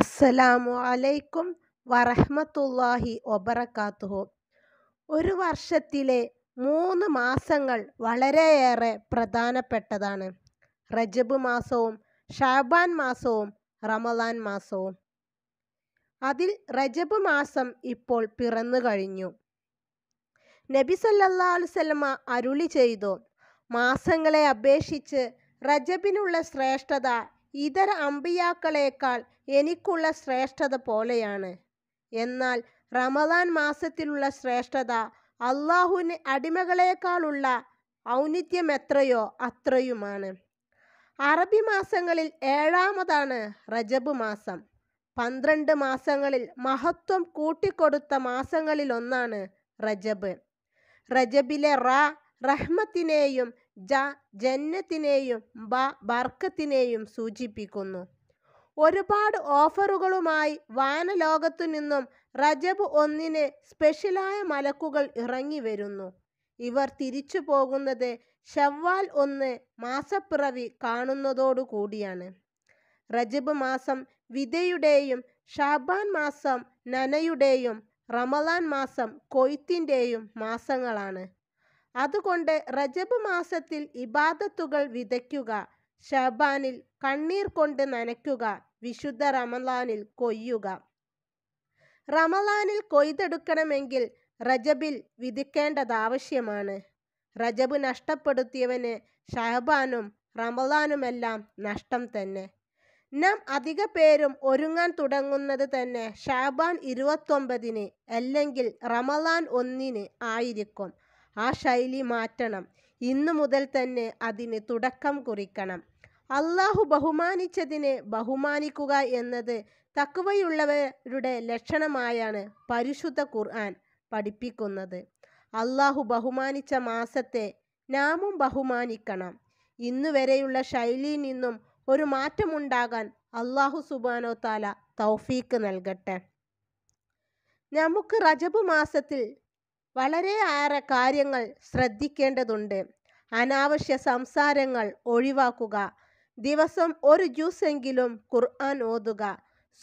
അസ്സലാമു അലൈക്കും വറഹ്മത്തുള്ളാഹി ഒബറക്കാത്തുഹു ഒരു വർഷത്തിലെ മൂന്ന് മാസങ്ങൾ വളരെയേറെ പ്രധാനപ്പെട്ടതാണ് റജബ് മാസവും ഷാബാൻ മാസവും റമലാൻ മാസവും അതിൽ റജബ് മാസം ഇപ്പോൾ പിറന്നു കഴിഞ്ഞു നബി സല്ലാ അലുസല്ലമ അരുളി ചെയ്തു മാസങ്ങളെ അപേക്ഷിച്ച് റജബിനുള്ള ശ്രേഷ്ഠത ഇതര അമ്പിയാക്കളേക്കാൾ എനിക്കുള്ള ശ്രേഷ്ഠത പോലെയാണ് എന്നാൽ റമദാൻ മാസത്തിലുള്ള ശ്രേഷ്ഠത അള്ളാഹുവിന് അടിമകളേക്കാളുള്ള ഔന്നിത്യമെത്രയോ അത്രയുമാണ് അറബി മാസങ്ങളിൽ ഏഴാമതാണ് റജബ് മാസം പന്ത്രണ്ട് മാസങ്ങളിൽ മഹത്വം കൂട്ടിക്കൊടുത്ത മാസങ്ങളിലൊന്നാണ് റജബ് റജബിലെ റ റഹ്മത്തിനെയും ജ ജന്നത്തിനെയും ബ ബർക്കത്തിനെയും സൂചിപ്പിക്കുന്നു ഒരുപാട് ഓഫറുകളുമായി വാനലോകത്തു നിന്നും റജബ് ഒന്നിന് സ്പെഷ്യലായ മലക്കുകൾ ഇറങ്ങി വരുന്നു ഇവർ തിരിച്ചു പോകുന്നത് ഷവ്വാൽ ഒന്ന് മാസപ്പിറവി കാണുന്നതോടുകൂടിയാണ് റജബ് മാസം വിതയുടെയും ഷാബാൻ മാസം നനയുടെയും റമലാൻ മാസം കൊയ്ത്തിൻ്റെയും മാസങ്ങളാണ് അതുകൊണ്ട് റജബ് മാസത്തിൽ ഇബാദത്തുകൾ വിതയ്ക്കുക ഷബാനിൽ കണ്ണീർ കൊണ്ട് നനയ്ക്കുക വിശുദ്ധ റമലാനിൽ കൊയ്യുക റമലാനിൽ കൊയ്തെടുക്കണമെങ്കിൽ റജബിൽ വിധിക്കേണ്ടത് ആവശ്യമാണ് റജബ് നഷ്ടപ്പെടുത്തിയവന് ഷഹബാനും റമലാനുമെല്ലാം നഷ്ടം തന്നെ നാം അധിക പേരും ഒരുങ്ങാൻ തുടങ്ങുന്നത് തന്നെ ഷാബാൻ ഇരുപത്തൊമ്പതിന് അല്ലെങ്കിൽ റമലാൻ ഒന്നിന് ആയിരിക്കും ആ ശൈലി മാറ്റണം ഇന്നു മുതൽ തന്നെ അതിന് തുടക്കം കുറിക്കണം അള്ളാഹു ബഹുമാനിച്ചതിനെ ബഹുമാനിക്കുക എന്നത് തക്കവയുള്ളവരുടെ ലക്ഷണമായാണ് പരിശുദ്ധ ഖുർആൻ പഠിപ്പിക്കുന്നത് അള്ളാഹു ബഹുമാനിച്ച മാസത്തെ നാമും ബഹുമാനിക്കണം ഇന്നു വരെയുള്ള ശൈലിയിൽ നിന്നും ഒരു മാറ്റമുണ്ടാകാൻ അള്ളാഹു സുബാനോ താല തൗഫീക്ക് നൽകട്ടെ നമുക്ക് റജബ് മാസത്തിൽ വളരെ ഏറെ കാര്യങ്ങൾ ശ്രദ്ധിക്കേണ്ടതുണ്ട് അനാവശ്യ സംസാരങ്ങൾ ഒഴിവാക്കുക ദിവസം ഒരു ജ്യൂസ് എങ്കിലും ഖുർആൻ ഓതുക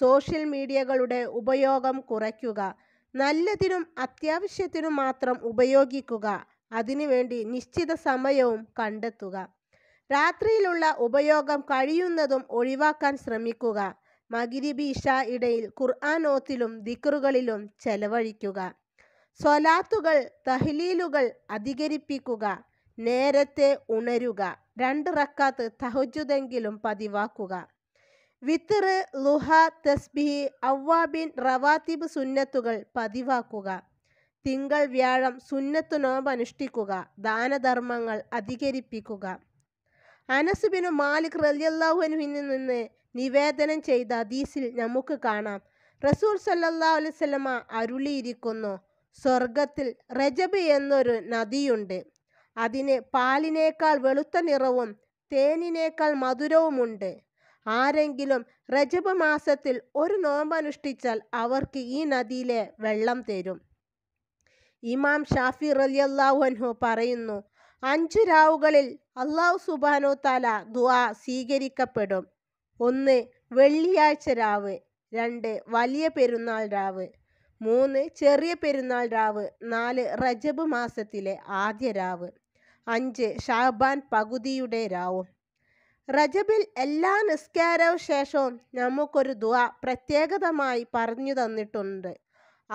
സോഷ്യൽ മീഡിയകളുടെ ഉപയോഗം കുറയ്ക്കുക നല്ലതിനും അത്യാവശ്യത്തിനും മാത്രം ഉപയോഗിക്കുക അതിനുവേണ്ടി നിശ്ചിത സമയവും കണ്ടെത്തുക രാത്രിയിലുള്ള ഉപയോഗം കഴിയുന്നതും ഒഴിവാക്കാൻ ശ്രമിക്കുക മഗിരിബി ഇഷ ഇടയിൽ ഖുർആൻ ഓത്തിലും ദിക്റുകളിലും ചെലവഴിക്കുക സ്വലാത്തുകൾ തഹ്ലീലുകൾ അധികരിപ്പിക്കുക നേരത്തെ ഉണരുക രണ്ട് റക്കാത്ത് തഹജുദെങ്കിലും പതിവാക്കുക വിത്ത് ലുഹ തസ്ബിഹി അവ്വാബിൻ റവാത്തിബ് സുന്നത്തുകൾ പതിവാക്കുക തിങ്കൾ വ്യാഴം സുന്നത്തു നോമ്പ് അനുഷ്ഠിക്കുക ദാനധർമ്മങ്ങൾ അധികരിപ്പിക്കുക അനസുബിനു മാലിക് റലിയല്ലാഹുവിനുവിൽ നിന്ന് നിവേദനം ചെയ്ത ദീസിൽ നമുക്ക് കാണാം റസൂർ സല്ലാ അലുസല്ലമ്മ അരുളിയിരിക്കുന്നു സ്വർഗത്തിൽ റജബ് എന്നൊരു നദിയുണ്ട് അതിന് പാലിനേക്കാൾ വെളുത്ത നിറവും തേനിനേക്കാൾ മധുരവുമുണ്ട് ആരെങ്കിലും റജബ് മാസത്തിൽ ഒരു നോമ്പനുഷ്ഠിച്ചാൽ അവർക്ക് ഈ നദിയിലെ വെള്ളം തരും ഇമാം ഷാഫി റലിയല്ലാഹുഹു അൻഹു പറയുന്നു അഞ്ചു രാവുകളിൽ അള്ളാഹു സുബാനോ താല ദുആ സ്വീകരിക്കപ്പെടും ഒന്ന് വെള്ളിയാഴ്ച രാവ് രണ്ട് വലിയ പെരുന്നാൾ രാവ് മൂന്ന് ചെറിയ പെരുന്നാൾ രാവ് നാല് റജബ് മാസത്തിലെ ആദ്യ രാവ് അഞ്ച് ഷാബാൻ പകുതിയുടെ രാവും റജബിൽ എല്ലാ നിസ്കാരവും ശേഷവും നമുക്കൊരു ദ പ്രത്യേകതമായി പറഞ്ഞു തന്നിട്ടുണ്ട്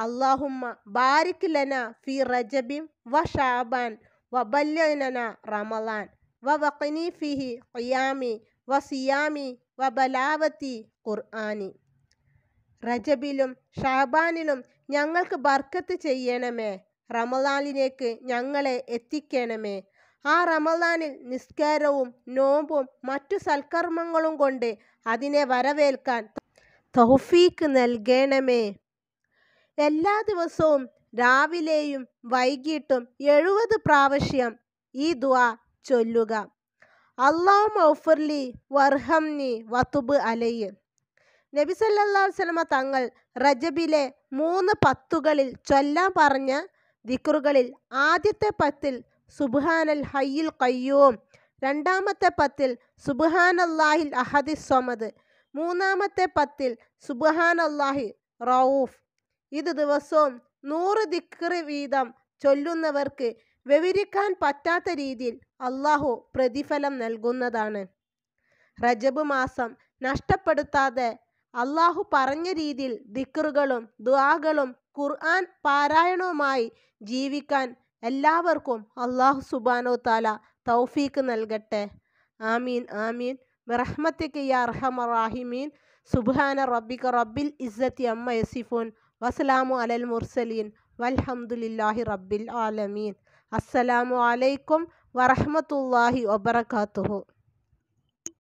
അള്ളാഹുമ്മ ബാരിക് ലന ഫി റജബിൻ വ ഷാബാൻ വബല്യന റമലാൻ വ വഖനി ഫിഹി ഒയാമി വ സിയാമി വ ബലാവത്തി ഖുർആാനി റജബിലും ഷാബാനിലും ഞങ്ങൾക്ക് ബർക്കത്ത് ചെയ്യണമേ റമലാനിലേക്ക് ഞങ്ങളെ എത്തിക്കണമേ ആ റമലാനിൽ നിസ്കാരവും നോമ്പും മറ്റു സൽക്കർമ്മങ്ങളും കൊണ്ട് അതിനെ വരവേൽക്കാൻ തൗഫീക്ക് നൽകണമേ എല്ലാ ദിവസവും രാവിലെയും വൈകിട്ടും എഴുപത് പ്രാവശ്യം ഈ ദ ചൊല്ലുക അള്ളാഹു മൗഫർലി വർഹംനി വത്തുബ് അലയ്യ് നബിസല്ലാ വസ്ലമ തങ്ങൾ റജബിലെ മൂന്ന് പത്തുകളിൽ ചൊല്ലാൻ പറഞ്ഞ ദിക്റുകളിൽ ആദ്യത്തെ പത്തിൽ സുബ്ഹാനൽ ഹയ്യിൽ കയ്യൂം രണ്ടാമത്തെ പത്തിൽ സുബ്ഹാനല്ലാഹിൽ അഹദി സ്വമദ് മൂന്നാമത്തെ പത്തിൽ സുബ്ഹാനല്ലാഹി റൌഫ് ഇത് ദിവസവും നൂറ് ദിക്റ് വീതം ചൊല്ലുന്നവർക്ക് വിവരിക്കാൻ പറ്റാത്ത രീതിയിൽ അള്ളാഹു പ്രതിഫലം നൽകുന്നതാണ് റജബ് മാസം നഷ്ടപ്പെടുത്താതെ അള്ളാഹു പറഞ്ഞ രീതിയിൽ ദിക്കറുകളും ദുആകളും ഖുർആൻ പാരായണവുമായി ജീവിക്കാൻ എല്ലാവർക്കും അള്ളാഹു സുബാനോ താല തൗഫീക്ക് നൽകട്ടെ ആമീൻ ആമീൻ ബിറഹ്മത്തിക്ക് സുബാന റബ്ബിക റബ്ബിൽ ഇസ്സത്തി അമ്മ യസിഫുൻ വസ്സലാമു അലൽ മുർസലീൻ വൽഹമുല്ലാഹി റബ്ബിൽ ആലമീൻ അസ്സലാമു അലൈക്കും വറഹമത്തല്ലാഹി വബർക്കാത്തുഹു